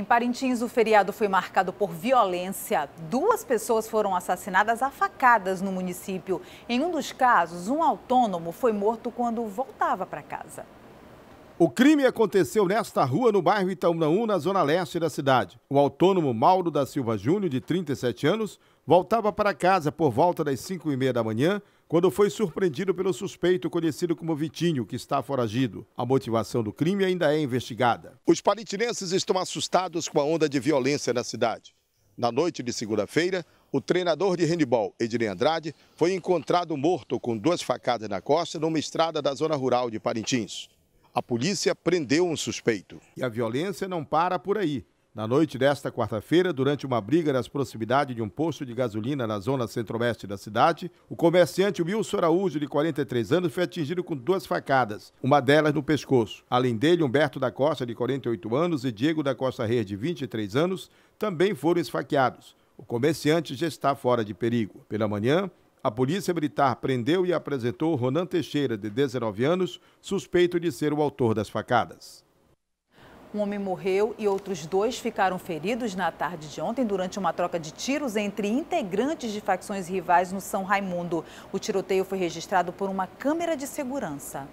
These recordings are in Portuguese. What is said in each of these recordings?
Em Parintins, o feriado foi marcado por violência. Duas pessoas foram assassinadas a facadas no município. Em um dos casos, um autônomo foi morto quando voltava para casa. O crime aconteceu nesta rua, no bairro Itaúnaú, na zona leste da cidade. O autônomo Mauro da Silva Júnior, de 37 anos, voltava para casa por volta das 5 e meia da manhã, quando foi surpreendido pelo suspeito conhecido como Vitinho, que está foragido. A motivação do crime ainda é investigada. Os palitinenses estão assustados com a onda de violência na cidade. Na noite de segunda-feira, o treinador de handebol, Edir Andrade, foi encontrado morto com duas facadas na costa numa estrada da zona rural de Parintins a polícia prendeu um suspeito. E a violência não para por aí. Na noite desta quarta-feira, durante uma briga nas proximidades de um posto de gasolina na zona centro-oeste da cidade, o comerciante Wilson Araújo, de 43 anos, foi atingido com duas facadas, uma delas no pescoço. Além dele, Humberto da Costa, de 48 anos, e Diego da Costa Reis, de 23 anos, também foram esfaqueados. O comerciante já está fora de perigo. Pela manhã, a Polícia Militar prendeu e apresentou Ronan Teixeira, de 19 anos, suspeito de ser o autor das facadas. Um homem morreu e outros dois ficaram feridos na tarde de ontem durante uma troca de tiros entre integrantes de facções rivais no São Raimundo. O tiroteio foi registrado por uma câmera de segurança.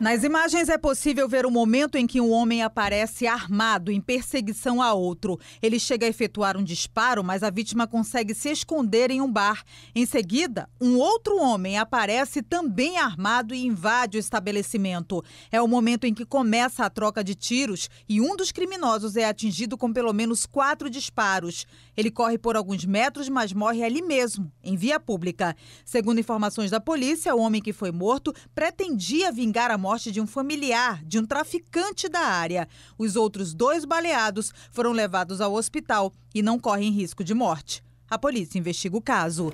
Nas imagens é possível ver o momento em que um homem aparece armado em perseguição a outro. Ele chega a efetuar um disparo, mas a vítima consegue se esconder em um bar. Em seguida, um outro homem aparece também armado e invade o estabelecimento. É o momento em que começa a troca de tiros e um dos criminosos é atingido com pelo menos quatro disparos. Ele corre por alguns metros, mas morre ali mesmo, em via pública. Segundo informações da polícia, o homem que foi morto pretendia vingar a morte de um familiar de um traficante da área. Os outros dois baleados foram levados ao hospital e não correm risco de morte. A polícia investiga o caso.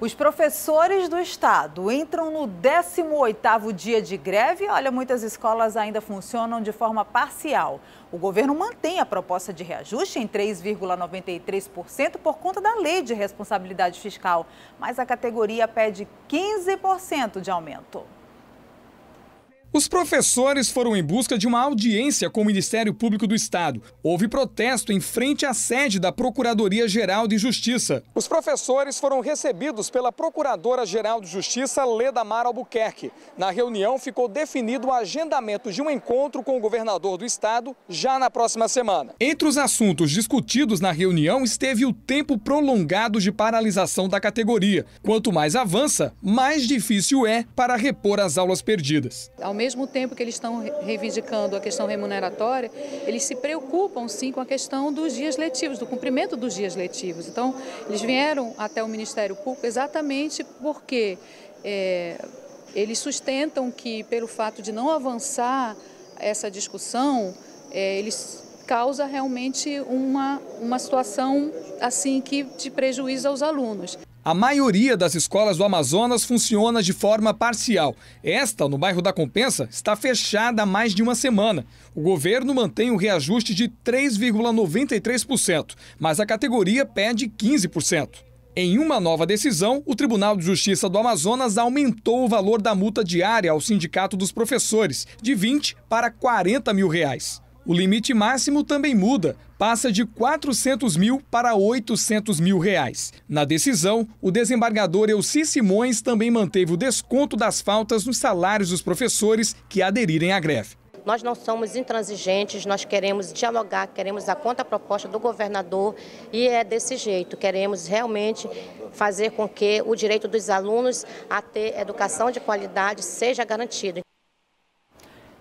Os professores do estado entram no 18º dia de greve. Olha, muitas escolas ainda funcionam de forma parcial. O governo mantém a proposta de reajuste em 3,93% por conta da lei de responsabilidade fiscal, mas a categoria pede 15% de aumento. Os professores foram em busca de uma audiência com o Ministério Público do Estado. Houve protesto em frente à sede da Procuradoria-Geral de Justiça. Os professores foram recebidos pela Procuradora-Geral de Justiça, Leda Mar Albuquerque. Na reunião ficou definido o agendamento de um encontro com o governador do estado já na próxima semana. Entre os assuntos discutidos na reunião esteve o tempo prolongado de paralisação da categoria. Quanto mais avança, mais difícil é para repor as aulas perdidas. Ao mesmo mesmo tempo que eles estão reivindicando a questão remuneratória, eles se preocupam sim com a questão dos dias letivos, do cumprimento dos dias letivos. Então, eles vieram até o Ministério Público exatamente porque é, eles sustentam que, pelo fato de não avançar essa discussão, é, eles causa realmente uma, uma situação assim que de prejuízo aos alunos. A maioria das escolas do Amazonas funciona de forma parcial. Esta, no bairro da Compensa, está fechada há mais de uma semana. O governo mantém o um reajuste de 3,93%, mas a categoria pede 15%. Em uma nova decisão, o Tribunal de Justiça do Amazonas aumentou o valor da multa diária ao Sindicato dos Professores, de 20 para 40 mil reais. O limite máximo também muda, passa de 400 mil para 800 mil reais. Na decisão, o desembargador Elci Simões também manteve o desconto das faltas nos salários dos professores que aderirem à greve. Nós não somos intransigentes, nós queremos dialogar, queremos a contraproposta do governador e é desse jeito. Queremos realmente fazer com que o direito dos alunos a ter educação de qualidade seja garantido.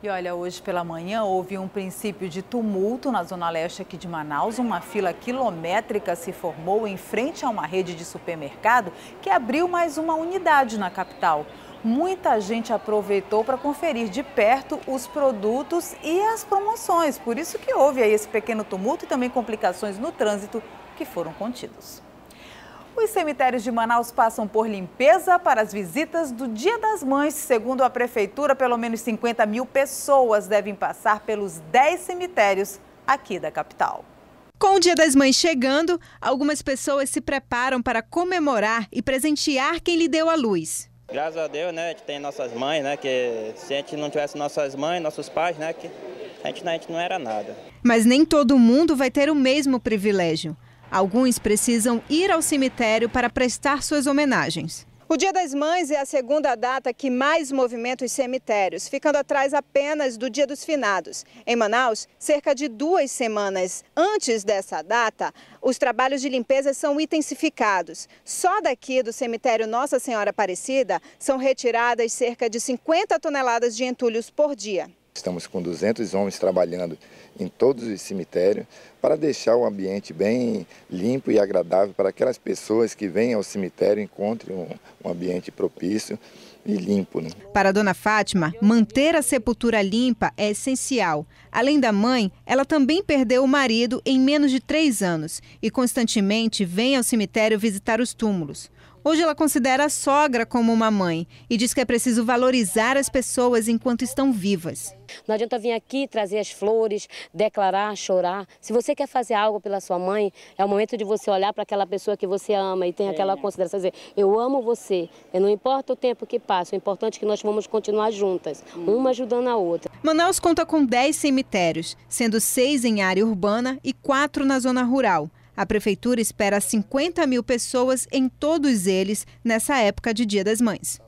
E olha, hoje pela manhã houve um princípio de tumulto na zona leste aqui de Manaus. Uma fila quilométrica se formou em frente a uma rede de supermercado que abriu mais uma unidade na capital. Muita gente aproveitou para conferir de perto os produtos e as promoções. Por isso que houve aí esse pequeno tumulto e também complicações no trânsito que foram contidos. Os cemitérios de Manaus passam por limpeza para as visitas do Dia das Mães. Segundo a Prefeitura, pelo menos 50 mil pessoas devem passar pelos 10 cemitérios aqui da capital. Com o Dia das Mães chegando, algumas pessoas se preparam para comemorar e presentear quem lhe deu a luz. Graças a Deus, né, a gente tem nossas mães, né, que se a gente não tivesse nossas mães, nossos pais, né, que a gente, a gente não era nada. Mas nem todo mundo vai ter o mesmo privilégio. Alguns precisam ir ao cemitério para prestar suas homenagens. O Dia das Mães é a segunda data que mais movimenta os cemitérios, ficando atrás apenas do Dia dos Finados. Em Manaus, cerca de duas semanas antes dessa data, os trabalhos de limpeza são intensificados. Só daqui do cemitério Nossa Senhora Aparecida são retiradas cerca de 50 toneladas de entulhos por dia. Estamos com 200 homens trabalhando em todos os cemitérios para deixar o ambiente bem limpo e agradável para aquelas pessoas que vêm ao cemitério encontrem um, ambiente propício e limpo. Né? Para a dona Fátima, manter a sepultura limpa é essencial. Além da mãe, ela também perdeu o marido em menos de três anos e constantemente vem ao cemitério visitar os túmulos. Hoje ela considera a sogra como uma mãe e diz que é preciso valorizar as pessoas enquanto estão vivas. Não adianta vir aqui trazer as flores, declarar, chorar. Se você quer fazer algo pela sua mãe, é o momento de você olhar para aquela pessoa que você ama e tem aquela é. consideração, dizer, eu amo você. E não importa o tempo que passa, o importante é que nós vamos continuar juntas, hum. uma ajudando a outra. Manaus conta com 10 cemitérios, sendo seis em área urbana e quatro na zona rural. A prefeitura espera 50 mil pessoas em todos eles nessa época de Dia das Mães.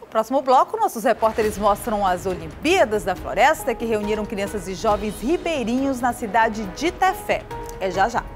No próximo bloco, nossos repórteres mostram as Olimpíadas da Floresta que reuniram crianças e jovens ribeirinhos na cidade de Tefé. É já já.